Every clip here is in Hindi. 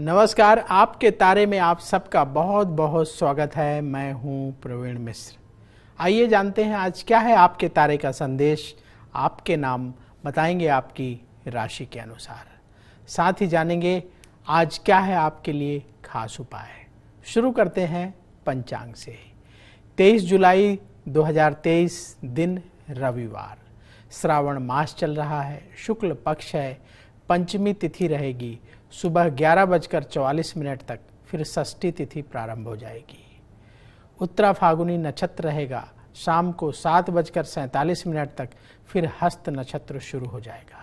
नमस्कार आपके तारे में आप सबका बहुत बहुत स्वागत है मैं हूं प्रवीण मिश्र आइए जानते हैं आज क्या है आपके तारे का संदेश आपके नाम बताएंगे आपकी राशि के अनुसार साथ ही जानेंगे आज क्या है आपके लिए खास उपाय शुरू करते हैं पंचांग से 23 जुलाई 2023 दिन रविवार श्रावण मास चल रहा है शुक्ल पक्ष है पंचमी तिथि रहेगी सुबह ग्यारह बजकर चौवालीस मिनट तक फिर षष्ठी तिथि प्रारंभ हो जाएगी उत्तरा फागुनी नक्षत्र रहेगा शाम को सात बजकर सैंतालीस मिनट तक फिर हस्त नक्षत्र शुरू हो जाएगा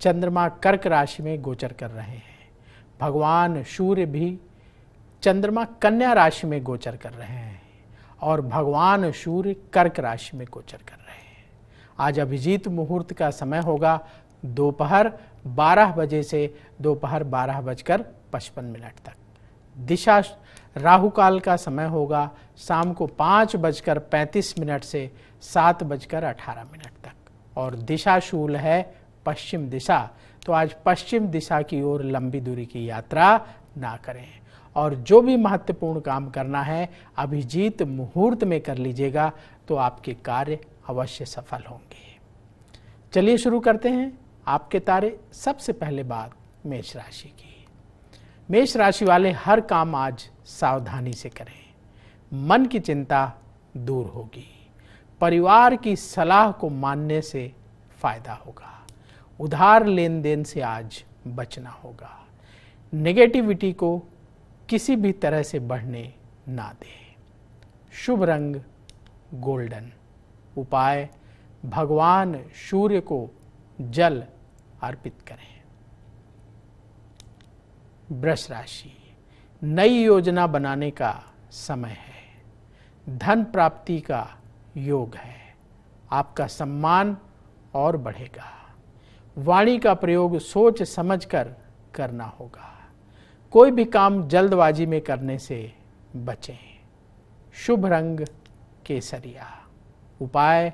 चंद्रमा कर्क राशि में गोचर कर रहे हैं भगवान सूर्य भी चंद्रमा कन्या राशि में गोचर कर रहे हैं और भगवान सूर्य कर्क राशि में गोचर कर रहे हैं आज अभिजीत मुहूर्त का समय होगा दोपहर 12 बजे से दोपहर बारह बजकर पचपन मिनट तक दिशा राहु काल का समय होगा शाम को पाँच बजकर पैंतीस मिनट से सात बजकर अठारह मिनट तक और दिशा शूल है पश्चिम दिशा तो आज पश्चिम दिशा की ओर लंबी दूरी की यात्रा ना करें और जो भी महत्वपूर्ण काम करना है अभिजीत मुहूर्त में कर लीजिएगा तो आपके कार्य अवश्य सफल होंगे चलिए शुरू करते हैं आपके तारे सबसे पहले बात मेष राशि की मेष राशि वाले हर काम आज सावधानी से करें मन की चिंता दूर होगी परिवार की सलाह को मानने से फायदा होगा उधार लेन देन से आज बचना होगा नेगेटिविटी को किसी भी तरह से बढ़ने ना दें शुभ रंग गोल्डन उपाय भगवान सूर्य को जल अर्पित करें वृष राशि नई योजना बनाने का समय है धन प्राप्ति का योग है आपका सम्मान और बढ़ेगा वाणी का प्रयोग सोच समझकर करना होगा कोई भी काम जल्दबाजी में करने से बचें शुभ रंग केसरिया उपाय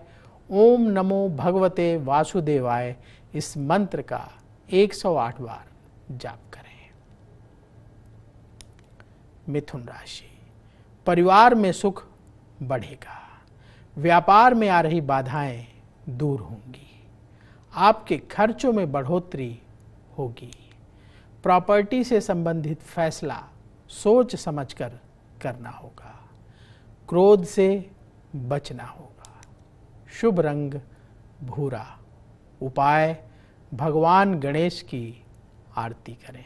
ओम नमो भगवते वासुदेवाय इस मंत्र का 108 बार जाप करें मिथुन राशि परिवार में सुख बढ़ेगा व्यापार में आ रही बाधाएं दूर होंगी आपके खर्चों में बढ़ोतरी होगी प्रॉपर्टी से संबंधित फैसला सोच समझकर करना होगा क्रोध से बचना होगा शुभ रंग भूरा उपाय भगवान गणेश की आरती करें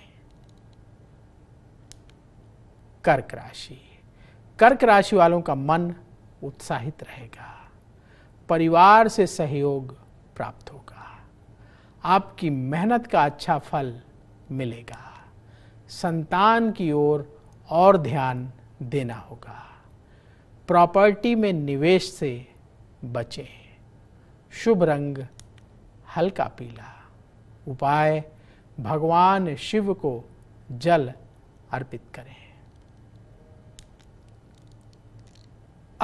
कर्क राशि कर्क राशि वालों का मन उत्साहित रहेगा परिवार से सहयोग प्राप्त होगा आपकी मेहनत का अच्छा फल मिलेगा संतान की ओर और ध्यान देना होगा प्रॉपर्टी में निवेश से बचें शुभ रंग हल्का पीला उपाय भगवान शिव को जल अर्पित करें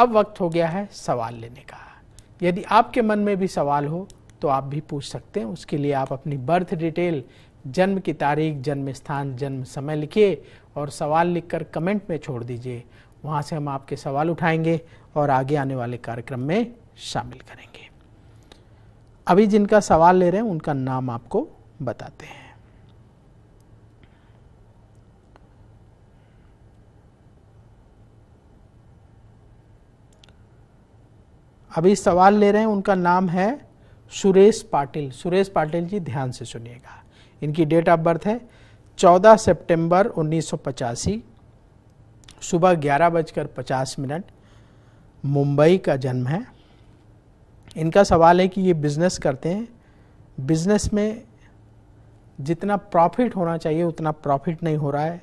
अब वक्त हो गया है सवाल लेने का यदि आपके मन में भी सवाल हो तो आप भी पूछ सकते हैं उसके लिए आप अपनी बर्थ डिटेल जन्म की तारीख जन्म स्थान जन्म समय लिखिए और सवाल लिखकर कमेंट में छोड़ दीजिए वहाँ से हम आपके सवाल उठाएंगे और आगे आने वाले कार्यक्रम में शामिल करेंगे अभी जिनका सवाल ले रहे हैं उनका नाम आपको बताते हैं अभी सवाल ले रहे हैं उनका नाम है सुरेश पाटिल सुरेश पाटिल जी ध्यान से सुनिएगा इनकी डेट ऑफ बर्थ है 14 सितंबर उन्नीस सुबह ग्यारह बजकर पचास मिनट मुंबई का जन्म है इनका सवाल है कि ये बिज़नेस करते हैं बिज़नेस में जितना प्रॉफिट होना चाहिए उतना प्रॉफिट नहीं हो रहा है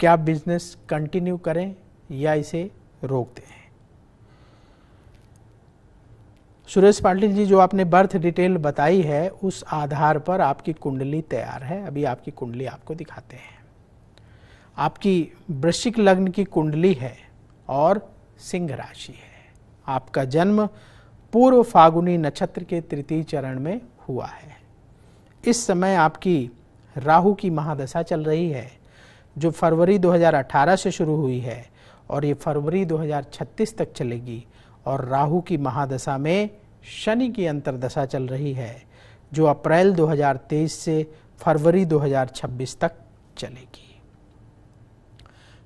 क्या बिज़नेस कंटिन्यू करें या इसे रोक दें सुरेश पाटिल जी जो आपने बर्थ डिटेल बताई है उस आधार पर आपकी कुंडली तैयार है अभी आपकी कुंडली आपको दिखाते हैं आपकी वृश्चिक लग्न की कुंडली है और सिंह राशि है आपका जन्म पूर्व फागुनी नक्षत्र के तृतीय चरण में हुआ है इस समय आपकी राहु की महादशा चल रही है जो फरवरी 2018 से शुरू हुई है और ये फरवरी 2036 तक चलेगी और राहु की महादशा में शनि की अंतरदशा चल रही है जो अप्रैल 2023 से फरवरी 2026 तक चलेगी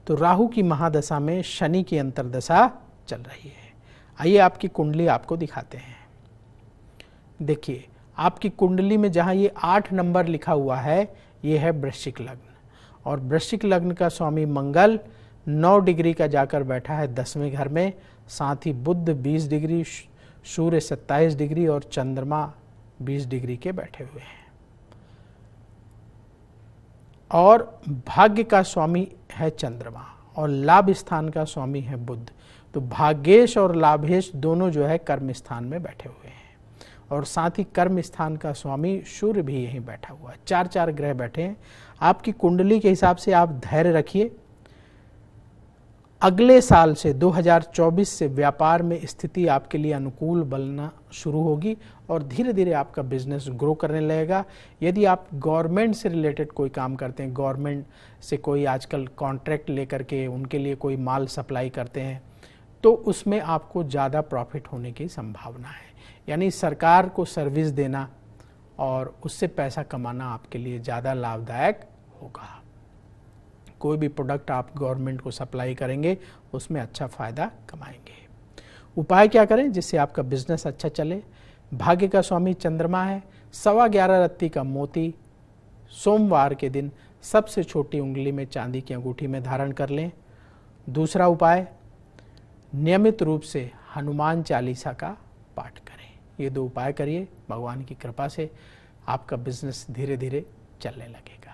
तो राहु की महादशा में शनि की अंतरदशा चल रही है आइए आपकी कुंडली आपको दिखाते हैं देखिए आपकी कुंडली में जहां ये आठ नंबर लिखा हुआ है ये है वृश्चिक लग्न और वृश्चिक लग्न का स्वामी मंगल नौ डिग्री का जाकर बैठा है दसवें घर में साथ ही बुद्ध बीस डिग्री सूर्य सत्ताईस डिग्री और चंद्रमा बीस डिग्री के बैठे हुए हैं और भाग्य का स्वामी है चंद्रमा और लाभ स्थान का स्वामी है बुद्ध तो भाग्येश और लाभेश दोनों जो है कर्म स्थान में बैठे हुए हैं और साथ ही कर्म स्थान का स्वामी सूर्य भी यहीं बैठा हुआ है चार चार ग्रह बैठे हैं आपकी कुंडली के हिसाब से आप धैर्य रखिए अगले साल से 2024 से व्यापार में स्थिति आपके लिए अनुकूल बनना शुरू होगी और धीरे धीरे आपका बिजनेस ग्रो करने लगेगा यदि आप गवर्नमेंट से रिलेटेड कोई काम करते हैं गवर्नमेंट से कोई आजकल कॉन्ट्रैक्ट लेकर के उनके लिए कोई माल सप्लाई करते हैं तो उसमें आपको ज़्यादा प्रॉफिट होने की संभावना है यानी सरकार को सर्विस देना और उससे पैसा कमाना आपके लिए ज़्यादा लाभदायक होगा कोई भी प्रोडक्ट आप गवर्नमेंट को सप्लाई करेंगे उसमें अच्छा फ़ायदा कमाएंगे उपाय क्या करें जिससे आपका बिजनेस अच्छा चले भाग्य का स्वामी चंद्रमा है सवा ग्यारह रत्ती का मोती सोमवार के दिन सबसे छोटी उंगली में चांदी की अंगूठी में धारण कर लें दूसरा उपाय नियमित रूप से हनुमान चालीसा का पाठ करें ये दो उपाय करिए भगवान की कृपा से आपका बिजनेस धीरे धीरे चलने लगेगा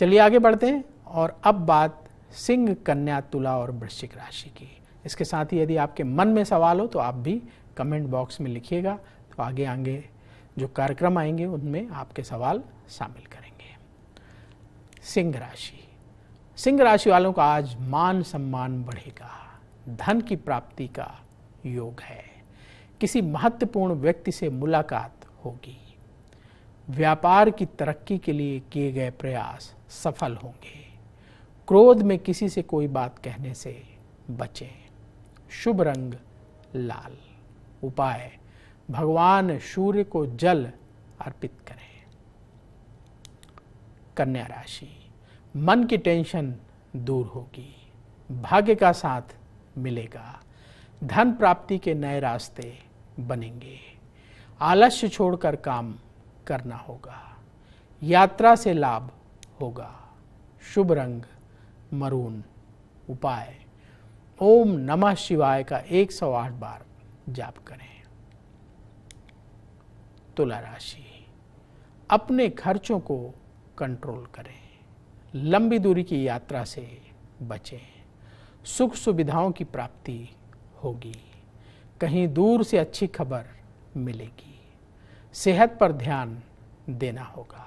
चलिए आगे बढ़ते हैं और अब बात सिंह कन्या तुला और वृश्चिक राशि की इसके साथ ही यदि आपके मन में सवाल हो तो आप भी कमेंट बॉक्स में लिखिएगा तो आगे आगे जो कार्यक्रम आएंगे उनमें आपके सवाल शामिल करेंगे सिंह राशि सिंह राशि वालों का आज मान सम्मान बढ़ेगा धन की प्राप्ति का योग है किसी महत्वपूर्ण व्यक्ति से मुलाकात होगी व्यापार की तरक्की के लिए किए गए प्रयास सफल होंगे क्रोध में किसी से कोई बात कहने से बचें शुभ रंग लाल उपाय भगवान सूर्य को जल अर्पित करें कन्या राशि मन की टेंशन दूर होगी भाग्य का साथ मिलेगा धन प्राप्ति के नए रास्ते बनेंगे आलस्य छोड़कर काम करना होगा यात्रा से लाभ होगा शुभ रंग मरून उपाय ओम नमः शिवाय का 108 बार जाप करें तुला राशि अपने खर्चों को कंट्रोल करें लंबी दूरी की यात्रा से बचें सुख सुविधाओं की प्राप्ति होगी कहीं दूर से अच्छी खबर मिलेगी सेहत पर ध्यान देना होगा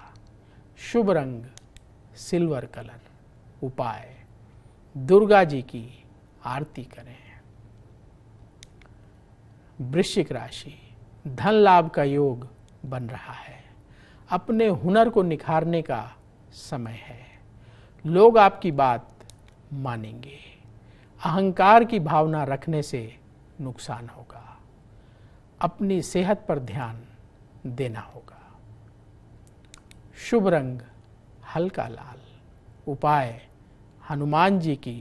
शुभ रंग सिल्वर कलर उपाय दुर्गा जी की आरती करें वृश्चिक राशि धन लाभ का योग बन रहा है अपने हुनर को निखारने का समय है लोग आपकी बात मानेंगे अहंकार की भावना रखने से नुकसान होगा अपनी सेहत पर ध्यान देना होगा शुभ रंग हल्का लाल उपाय हनुमान जी की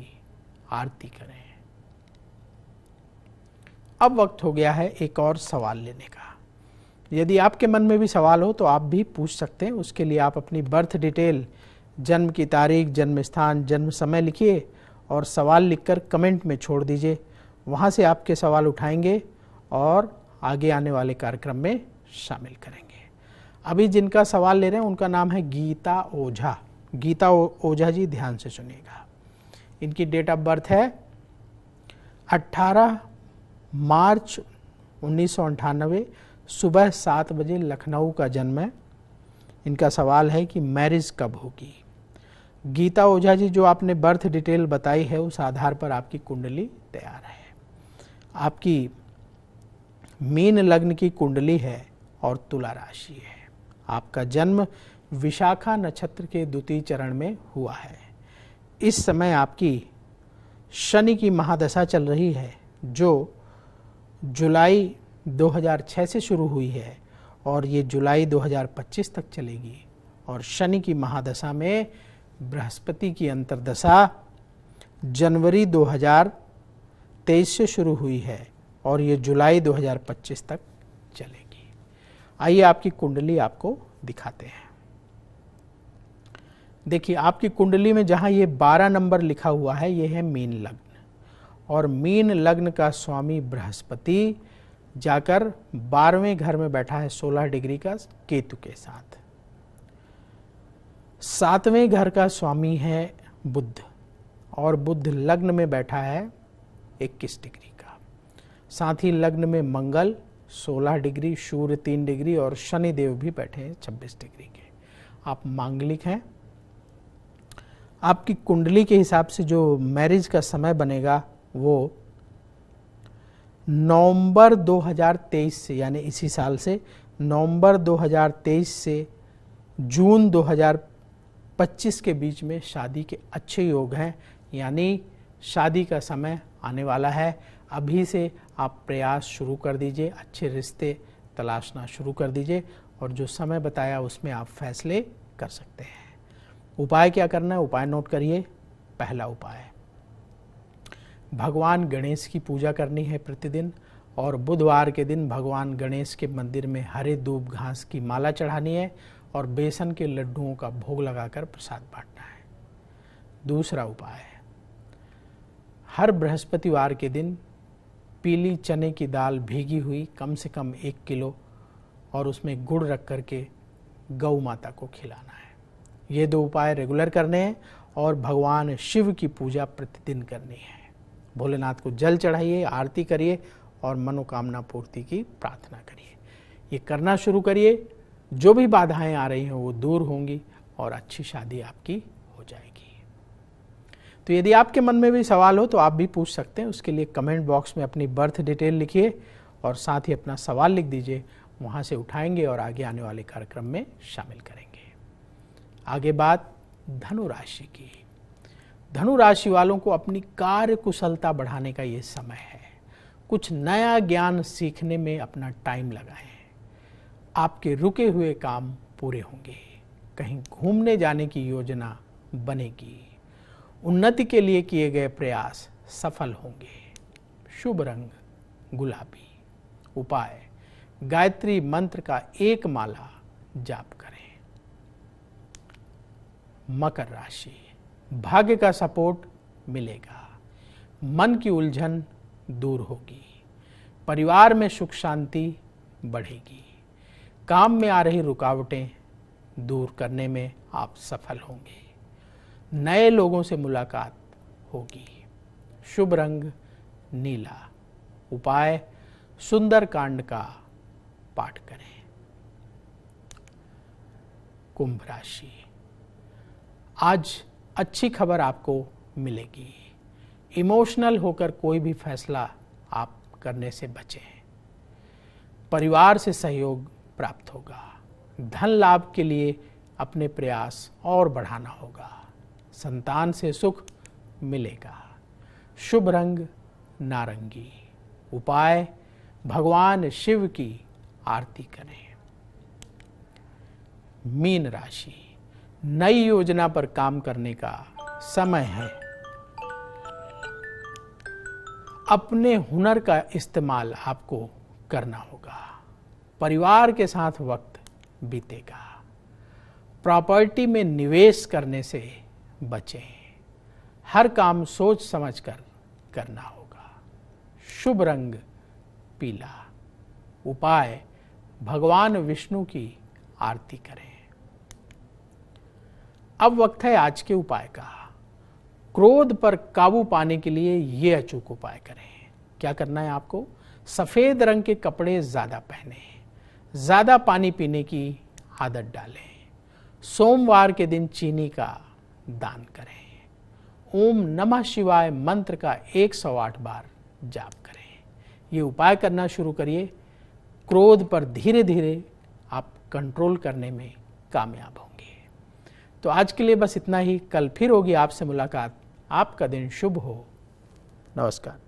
आरती करें अब वक्त हो गया है एक और सवाल लेने का यदि आपके मन में भी सवाल हो तो आप भी पूछ सकते हैं उसके लिए आप अपनी बर्थ डिटेल जन्म की तारीख जन्म स्थान जन्म समय लिखिए और सवाल लिखकर कमेंट में छोड़ दीजिए वहाँ से आपके सवाल उठाएंगे और आगे आने वाले कार्यक्रम में शामिल करेंगे अभी जिनका सवाल ले रहे हैं उनका नाम है गीता ओझा गीता ओझा जी ध्यान से सुनिएगा इनकी डेट ऑफ बर्थ है 18 मार्च उन्नीस सुबह सात बजे लखनऊ का जन्म है इनका सवाल है कि मैरिज कब होगी गीता ओझा जी जो आपने बर्थ डिटेल बताई है उस आधार पर आपकी कुंडली तैयार है आपकी मीन लग्न की कुंडली है और तुला राशि है आपका जन्म विशाखा नक्षत्र के द्वितीय चरण में हुआ है इस समय आपकी शनि की महादशा चल रही है जो जुलाई 2006 से शुरू हुई है और ये जुलाई 2025 तक चलेगी और शनि की महादशा में बृहस्पति की अंतर्दशा जनवरी 2023 से शुरू हुई है और ये जुलाई 2025 तक चलेगी आइए आपकी कुंडली आपको दिखाते हैं देखिए आपकी कुंडली में जहां ये 12 नंबर लिखा हुआ है ये है मीन लग्न और मीन लग्न का स्वामी बृहस्पति जाकर बारहवें घर में बैठा है 16 डिग्री का केतु के साथ सातवें घर का स्वामी है बुद्ध और बुद्ध लग्न में बैठा है इक्कीस डिग्री का साथ ही लग्न में मंगल 16 डिग्री सूर्य 3 डिग्री और शनि देव भी बैठे हैं 26 डिग्री के आप मांगलिक हैं आपकी कुंडली के हिसाब से जो मैरिज का समय बनेगा वो नवंबर 2023 से यानी इसी साल से नवंबर 2023 से जून 25 के बीच में शादी के अच्छे योग हैं यानी शादी का समय आने वाला है अभी से आप प्रयास शुरू कर दीजिए अच्छे रिश्ते तलाशना शुरू कर दीजिए और जो समय बताया उसमें आप फैसले कर सकते हैं उपाय क्या करना है उपाय नोट करिए पहला उपाय भगवान गणेश की पूजा करनी है प्रतिदिन और बुधवार के दिन भगवान गणेश के मंदिर में हरे धूप घास की माला चढ़ानी है और बेसन के लड्डुओं का भोग लगाकर प्रसाद बांटना है दूसरा उपाय है हर बृहस्पतिवार के दिन पीली चने की दाल भीगी हुई कम से कम एक किलो और उसमें गुड़ रख करके गौ माता को खिलाना है ये दो उपाय रेगुलर करने हैं और भगवान शिव की पूजा प्रतिदिन करनी है भोलेनाथ को जल चढ़ाइए आरती करिए और मनोकामना पूर्ति की प्रार्थना करिए ये करना शुरू करिए जो भी बाधाएं आ रही हैं वो दूर होंगी और अच्छी शादी आपकी हो जाएगी तो यदि आपके मन में भी सवाल हो तो आप भी पूछ सकते हैं उसके लिए कमेंट बॉक्स में अपनी बर्थ डिटेल लिखिए और साथ ही अपना सवाल लिख दीजिए वहाँ से उठाएंगे और आगे आने वाले कार्यक्रम में शामिल करेंगे आगे बात धनुराशि की धनु राशि वालों को अपनी कार्य कुशलता बढ़ाने का ये समय है कुछ नया ज्ञान सीखने में अपना टाइम लगाएं आपके रुके हुए काम पूरे होंगे कहीं घूमने जाने की योजना बनेगी उन्नति के लिए किए गए प्रयास सफल होंगे शुभ रंग गुलाबी उपाय गायत्री मंत्र का एक माला जाप करें मकर राशि भाग्य का सपोर्ट मिलेगा मन की उलझन दूर होगी परिवार में सुख शांति बढ़ेगी काम में आ रही रुकावटें दूर करने में आप सफल होंगे नए लोगों से मुलाकात होगी शुभ रंग नीला उपाय सुंदर कांड का पाठ करें कुंभ राशि आज अच्छी खबर आपको मिलेगी इमोशनल होकर कोई भी फैसला आप करने से बचें परिवार से सहयोग प्राप्त होगा धन लाभ के लिए अपने प्रयास और बढ़ाना होगा संतान से सुख मिलेगा शुभ रंग नारंगी उपाय भगवान शिव की आरती करें मीन राशि नई योजना पर काम करने का समय है अपने हुनर का इस्तेमाल आपको करना होगा परिवार के साथ वक्त बीतेगा प्रॉपर्टी में निवेश करने से बचें हर काम सोच समझ कर करना होगा शुभ रंग पीला उपाय भगवान विष्णु की आरती करें अब वक्त है आज के उपाय का क्रोध पर काबू पाने के लिए यह अचूक उपाय करें क्या करना है आपको सफेद रंग के कपड़े ज्यादा पहने हैं ज़्यादा पानी पीने की आदत डालें सोमवार के दिन चीनी का दान करें ओम नमः शिवाय मंत्र का 108 बार जाप करें ये उपाय करना शुरू करिए क्रोध पर धीरे धीरे आप कंट्रोल करने में कामयाब होंगे तो आज के लिए बस इतना ही कल फिर होगी आपसे मुलाकात आपका दिन शुभ हो नमस्कार